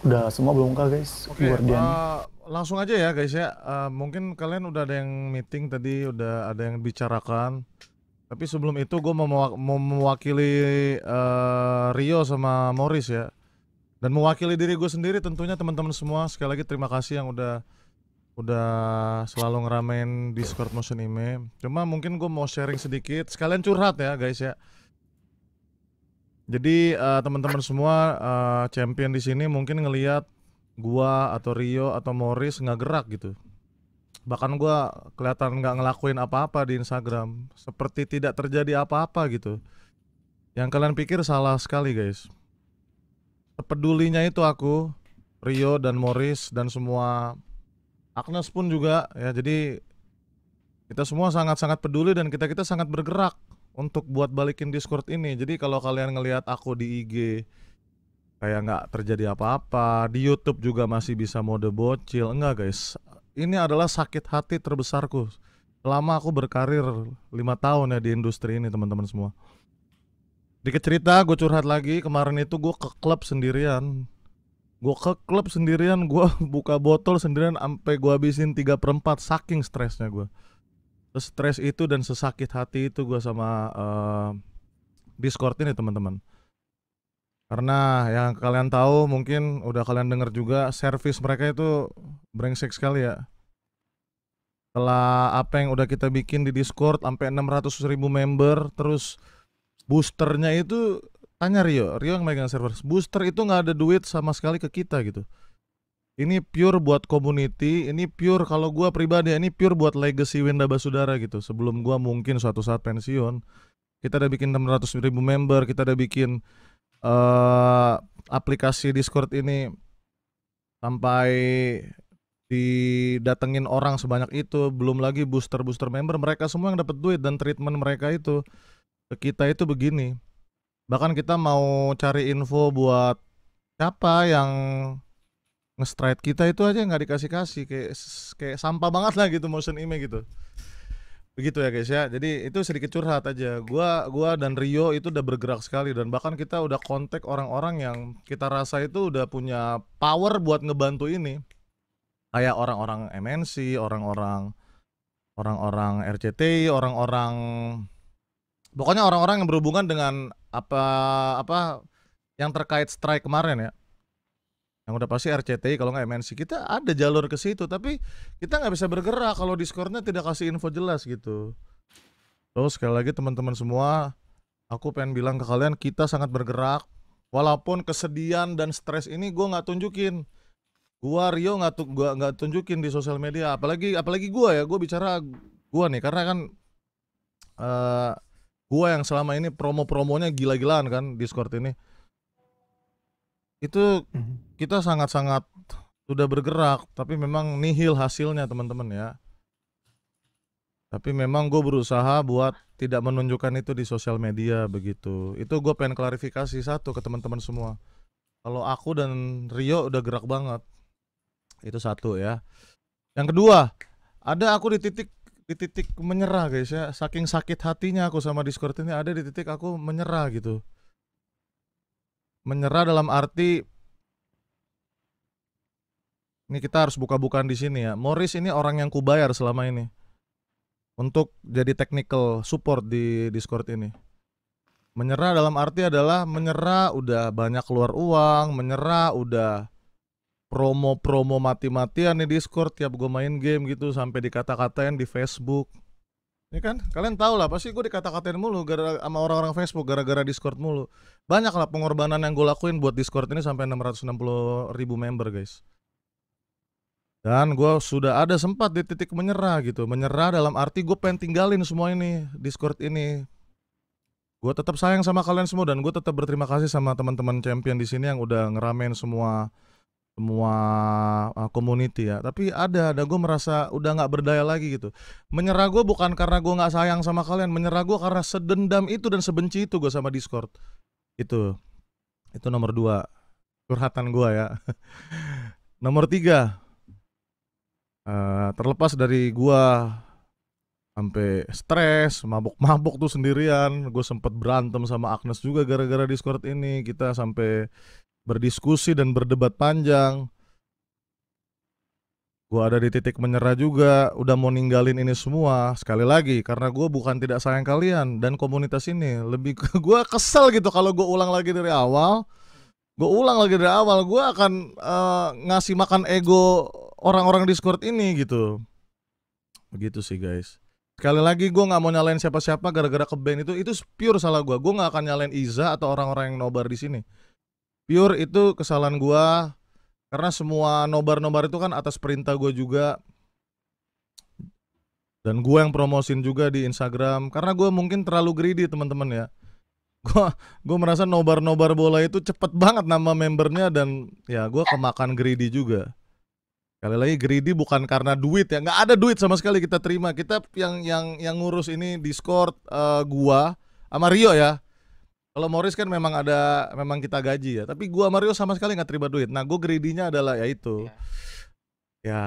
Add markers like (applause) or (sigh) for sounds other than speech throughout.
Udah semua belum kah guys? Oke, okay, uh, eh, langsung aja ya guys ya. Uh, mungkin kalian udah ada yang meeting tadi, udah ada yang bicarakan. Tapi sebelum itu gue mau, mau mewakili uh, Rio sama Morris ya. Dan mewakili diri gue sendiri tentunya teman-teman semua sekali lagi terima kasih yang udah udah selalu ngeramein Discord Motion Ime. Cuma mungkin gue mau sharing sedikit, sekalian curhat ya guys ya. Jadi uh, teman-teman semua uh, champion di sini mungkin ngelihat gua atau Rio atau Morris nggak gerak gitu. Bahkan gua kelihatan nggak ngelakuin apa-apa di Instagram, seperti tidak terjadi apa-apa gitu. Yang kalian pikir salah sekali, guys. Pedulinya itu aku, Rio dan Morris dan semua Agnes pun juga ya. Jadi kita semua sangat-sangat peduli dan kita-kita sangat bergerak untuk buat balikin Discord ini. Jadi kalau kalian ngelihat aku di IG kayak nggak terjadi apa-apa, di YouTube juga masih bisa mode bocil. Enggak, guys. Ini adalah sakit hati terbesarku selama aku berkarir lima tahun ya di industri ini, teman-teman semua. Dikit cerita, gue curhat lagi. Kemarin itu gue ke klub sendirian. Gue ke klub sendirian, gue (laughs) buka botol sendirian sampai gue habisin 3 per 4 saking stresnya gue stres itu dan sesakit hati itu gue sama uh, Discord ini teman-teman. Karena yang kalian tahu mungkin udah kalian dengar juga service mereka itu brengsek sekali ya. Setelah apa yang udah kita bikin di Discord sampai 600 ribu member terus boosternya itu tanya Rio, Rio yang megang server. Booster itu nggak ada duit sama sekali ke kita gitu ini pure buat community, ini pure kalau gua pribadi ya, ini pure buat legacy Winda Basudara gitu. Sebelum gua mungkin suatu saat pensiun, kita udah bikin 600 ribu member, kita udah bikin uh, aplikasi Discord ini sampai didatengin orang sebanyak itu, belum lagi booster-booster member mereka semua yang dapat duit dan treatment mereka itu ke kita itu begini. Bahkan kita mau cari info buat siapa yang nge-stride kita itu aja nggak dikasih-kasih kayak kayak sampah banget lah gitu motion image gitu begitu ya guys ya jadi itu sedikit curhat aja gua gua dan Rio itu udah bergerak sekali dan bahkan kita udah kontak orang-orang yang kita rasa itu udah punya power buat ngebantu ini kayak orang-orang MNC orang-orang orang-orang RCTI orang-orang pokoknya orang-orang yang berhubungan dengan apa apa yang terkait strike kemarin ya yang udah pasti RCTI kalau nggak MNC kita ada jalur ke situ tapi kita nggak bisa bergerak kalau Discordnya tidak kasih info jelas gitu terus sekali lagi teman-teman semua aku pengen bilang ke kalian kita sangat bergerak walaupun kesedihan dan stres ini gue nggak tunjukin gue Rio nggak tuh gua nggak tunjukin di sosial media apalagi apalagi gue ya gue bicara gue nih karena kan uh, eh, gue yang selama ini promo-promonya gila-gilaan kan Discord ini itu mhm kita sangat-sangat sudah bergerak, tapi memang nihil hasilnya teman-teman ya. Tapi memang gue berusaha buat tidak menunjukkan itu di sosial media begitu. Itu gue pengen klarifikasi satu ke teman-teman semua. Kalau aku dan Rio udah gerak banget. Itu satu ya. Yang kedua, ada aku di titik di titik menyerah guys ya. Saking sakit hatinya aku sama Discord ini ada di titik aku menyerah gitu. Menyerah dalam arti ini kita harus buka-bukaan di sini ya. Morris ini orang yang kubayar selama ini untuk jadi technical support di Discord ini. Menyerah dalam arti adalah menyerah udah banyak keluar uang, menyerah udah promo-promo mati-matian di Discord tiap gue main game gitu sampai dikata-katain di Facebook. Ini kan? Kalian tau lah pasti gue dikata-katain mulu gara sama orang-orang Facebook gara-gara Discord mulu. Banyak lah pengorbanan yang gue lakuin buat Discord ini sampai 660 ribu member guys. Dan gue sudah ada sempat di titik menyerah gitu Menyerah dalam arti gue pengen tinggalin semua ini Discord ini Gue tetap sayang sama kalian semua dan gue tetap berterima kasih sama teman-teman champion di sini yang udah ngeramein semua semua uh, community ya. Tapi ada, ada gue merasa udah nggak berdaya lagi gitu. Menyerah gue bukan karena gue nggak sayang sama kalian, menyerah gue karena sedendam itu dan sebenci itu gue sama Discord. Itu, itu nomor dua curhatan gue ya. (laughs) nomor tiga, Eh, terlepas dari gua sampai stres, mabuk-mabuk tuh sendirian. Gue sempet berantem sama Agnes juga gara-gara Discord ini. Kita sampai berdiskusi dan berdebat panjang. Gue ada di titik menyerah juga, udah mau ninggalin ini semua. Sekali lagi, karena gue bukan tidak sayang kalian dan komunitas ini. Lebih (laughs) gue kesel gitu kalau gue ulang lagi dari awal gue ulang lagi dari awal gue akan uh, ngasih makan ego orang-orang Discord ini gitu begitu sih guys sekali lagi gue nggak mau nyalain siapa-siapa gara-gara ke band itu itu pure salah gue gue nggak akan nyalain Iza atau orang-orang yang nobar di sini pure itu kesalahan gue karena semua nobar-nobar itu kan atas perintah gue juga dan gue yang promosin juga di Instagram karena gue mungkin terlalu greedy teman-teman ya gua gua merasa nobar-nobar bola itu cepet banget nama membernya dan ya gua kemakan greedy juga. Kali lagi greedy bukan karena duit ya, nggak ada duit sama sekali kita terima. Kita yang yang yang ngurus ini Discord uh, gua sama Rio ya. Kalau Morris kan memang ada memang kita gaji ya, tapi gua sama sama sekali nggak terima duit. Nah, gua greedy adalah ya itu. Iya. ya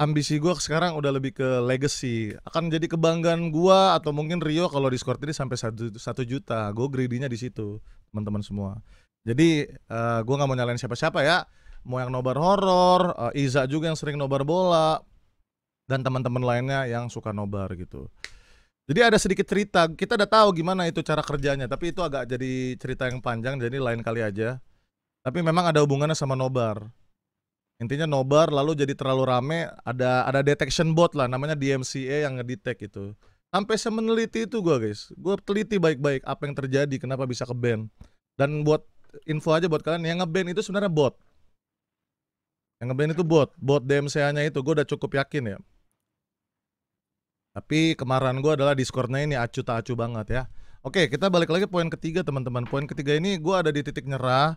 ambisi gue sekarang udah lebih ke legacy akan jadi kebanggaan gue atau mungkin Rio kalau Discord ini sampai satu, satu juta gue greedy-nya di situ teman-teman semua jadi uh, eh, gue nggak mau nyalain siapa-siapa ya mau yang nobar horor uh, eh, Iza juga yang sering nobar bola dan teman-teman lainnya yang suka nobar gitu jadi ada sedikit cerita kita udah tahu gimana itu cara kerjanya tapi itu agak jadi cerita yang panjang jadi lain kali aja tapi memang ada hubungannya sama nobar intinya nobar lalu jadi terlalu rame ada ada detection bot lah namanya DMCA yang ngedetect gitu. itu sampai saya meneliti itu gue guys gue teliti baik-baik apa yang terjadi kenapa bisa ke band dan buat info aja buat kalian yang ngeband itu sebenarnya bot yang ngeband itu bot bot DMCA nya itu gue udah cukup yakin ya tapi kemarin gue adalah Discordnya ini acu tak acu banget ya Oke kita balik lagi poin ketiga teman-teman Poin ketiga ini gue ada di titik nyerah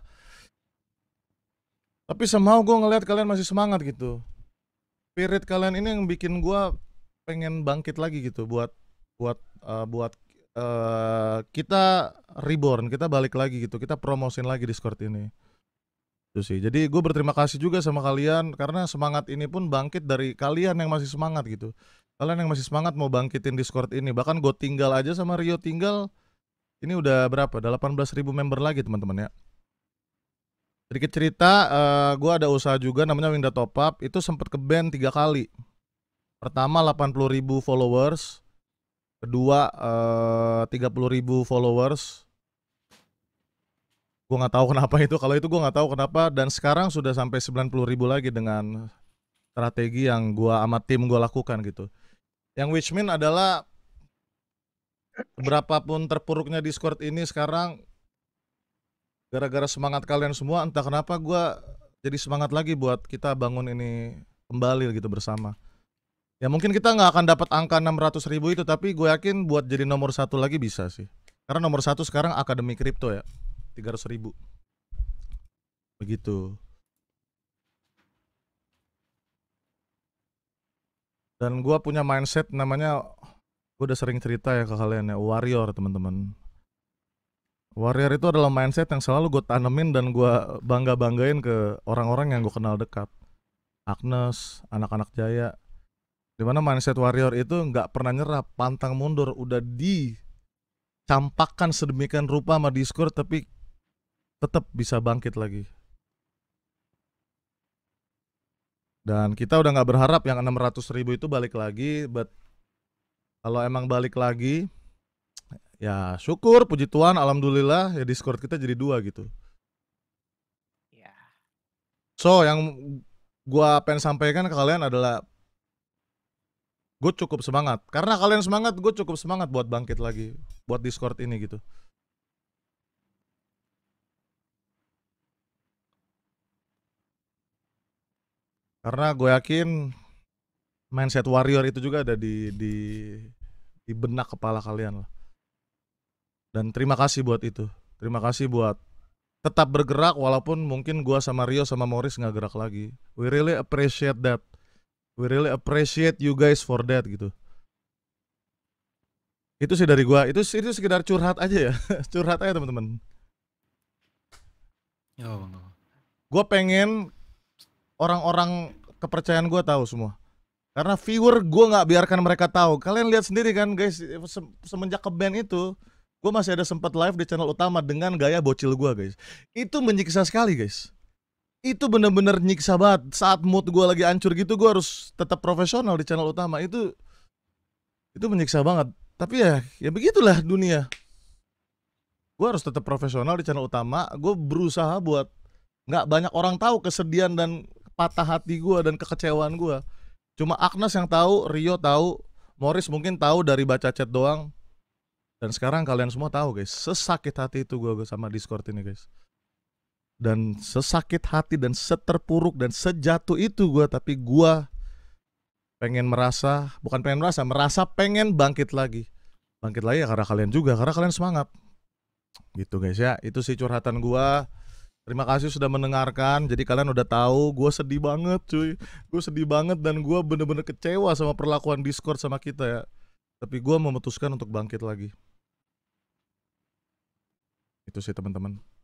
tapi semau gue ngelihat kalian masih semangat gitu. Spirit kalian ini yang bikin gue pengen bangkit lagi gitu buat buat uh, buat uh, kita reborn, kita balik lagi gitu, kita promosin lagi Discord ini. Itu sih. Jadi gue berterima kasih juga sama kalian karena semangat ini pun bangkit dari kalian yang masih semangat gitu. Kalian yang masih semangat mau bangkitin Discord ini. Bahkan gue tinggal aja sama Rio tinggal ini udah berapa? Udah 18.000 member lagi teman-teman ya. Sedikit cerita, uh, eh, gue ada usaha juga namanya Winda Top Up, itu sempat ke band tiga kali. Pertama 80 ribu followers, kedua eh, tiga puluh ribu followers. Gue nggak tahu (laughs) kenapa itu, kalau itu gue nggak tahu kenapa. Dan sekarang sudah sampai 90 ribu lagi dengan strategi yang gue sama tim gue lakukan gitu. Yang which mean adalah berapapun terpuruknya Discord ini sekarang gara-gara semangat kalian semua entah kenapa gue jadi semangat lagi buat kita bangun ini kembali gitu bersama ya mungkin kita nggak akan dapat angka 600 ribu itu tapi gue yakin buat jadi nomor satu lagi bisa sih karena nomor satu sekarang akademi kripto ya 300 ribu begitu dan gue punya mindset namanya gue udah sering cerita ya ke kalian ya warrior teman-teman Warrior itu adalah mindset yang selalu gue tanemin dan gue bangga-banggain ke orang-orang yang gue kenal dekat. Agnes, anak-anak Jaya. Dimana mindset Warrior itu nggak pernah nyerah, pantang mundur, udah dicampakkan sedemikian rupa sama Discord tapi tetap bisa bangkit lagi. Dan kita udah nggak berharap yang 600 ribu itu balik lagi, but kalau emang balik lagi, ya syukur puji Tuhan alhamdulillah ya Discord kita jadi dua gitu. Ya. So yang gua pengen sampaikan ke kalian adalah gue cukup semangat karena kalian semangat gue cukup semangat buat bangkit lagi buat Discord ini gitu. Karena gue yakin mindset warrior itu juga ada di di di benak kepala kalian lah. Dan terima kasih buat itu. Terima kasih buat tetap bergerak walaupun mungkin gua sama Rio sama Morris nggak gerak lagi. We really appreciate that. We really appreciate you guys for that gitu. Itu sih dari gua. Itu itu sekedar curhat aja ya. (laughs) curhat aja teman-teman. Ya, Bang. Gua pengen orang-orang kepercayaan gua tahu semua. Karena viewer gue nggak biarkan mereka tahu. Kalian lihat sendiri kan guys, semenjak ke band itu gue masih ada sempat live di channel utama dengan gaya bocil gue guys itu menyiksa sekali guys itu bener-bener nyiksa banget saat mood gue lagi ancur gitu gue harus tetap profesional di channel utama itu itu menyiksa banget tapi ya ya begitulah dunia gue harus tetap profesional di channel utama gue berusaha buat nggak banyak orang tahu kesedihan dan patah hati gue dan kekecewaan gue cuma Agnes yang tahu Rio tahu Morris mungkin tahu dari baca chat doang dan sekarang kalian semua tahu guys, sesakit hati itu gue sama Discord ini guys. Dan sesakit hati dan seterpuruk dan sejatuh itu gue, tapi gue pengen merasa, bukan pengen merasa, merasa pengen bangkit lagi. Bangkit lagi ya karena kalian juga, karena kalian semangat. Gitu guys ya, itu sih curhatan gue. Terima kasih sudah mendengarkan. Jadi kalian udah tahu gue sedih banget cuy. Gue sedih banget dan gue bener-bener kecewa sama perlakuan Discord sama kita ya. Tapi gue memutuskan untuk bangkit lagi itu sih teman-teman